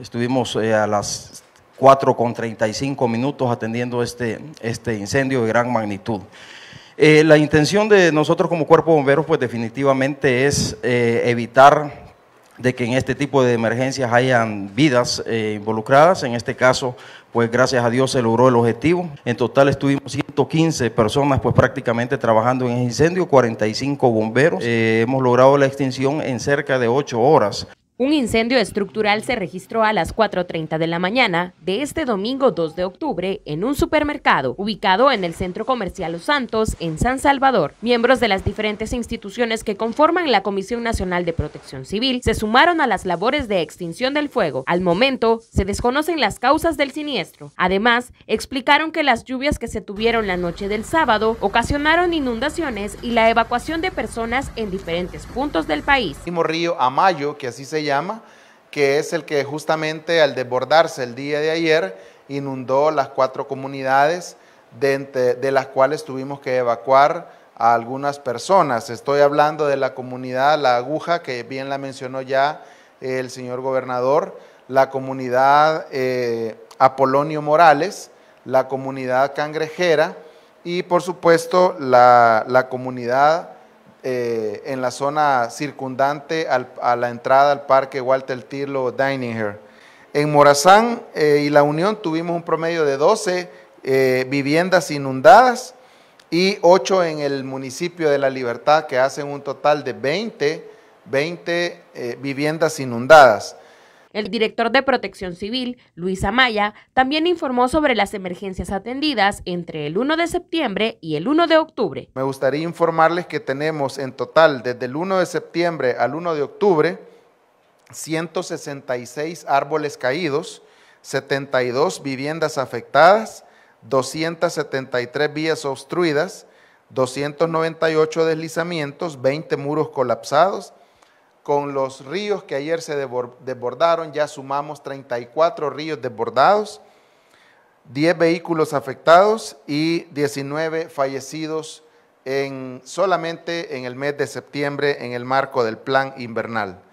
Estuvimos eh, a las 4 con 35 minutos atendiendo este, este incendio de gran magnitud. Eh, la intención de nosotros como cuerpo bomberos, pues definitivamente es eh, evitar de que en este tipo de emergencias hayan vidas involucradas. En este caso, pues gracias a Dios se logró el objetivo. En total estuvimos 115 personas, pues prácticamente trabajando en el incendio, 45 bomberos. hemos logrado la extinción en cerca de 8 horas. Un incendio estructural se registró a las 4.30 de la mañana de este domingo 2 de octubre en un supermercado ubicado en el Centro Comercial Los Santos en San Salvador. Miembros de las diferentes instituciones que conforman la Comisión Nacional de Protección Civil se sumaron a las labores de extinción del fuego. Al momento se desconocen las causas del siniestro. Además, explicaron que las lluvias que se tuvieron la noche del sábado ocasionaron inundaciones y la evacuación de personas en diferentes puntos del país. Río Amayo, que así se llama, que es el que justamente al desbordarse el día de ayer inundó las cuatro comunidades de, las cuales tuvimos que evacuar a algunas personas. Estoy hablando de la comunidad La Aguja, que bien la mencionó ya eh, el señor gobernador, la comunidad eh, Apolonio Morales, la comunidad Cangrejera y por supuesto la, la comunidad eh, en la zona circundante a la entrada al parque Walter Tirlo Dininger. En Morazán eh, y La Unión tuvimos un promedio de 12 eh, viviendas inundadas y 8 en el municipio de La Libertad, que hacen un total de 20, 20 viviendas inundadas. El director de Protección Civil, Luis Amaya, también informó sobre las emergencias atendidas entre el 1 de septiembre y el 1 de octubre. Me gustaría informarles que tenemos en total desde el 1 de septiembre al 1 de octubre 166 árboles caídos, 72 viviendas afectadas, 273 vías obstruidas, 298 deslizamientos, 20 muros colapsados, con los ríos que ayer se desbordaron, ya sumamos 34 ríos desbordados, 10 vehículos afectados y 19 fallecidos en, solamente en el mes de septiembre en el marco del plan invernal.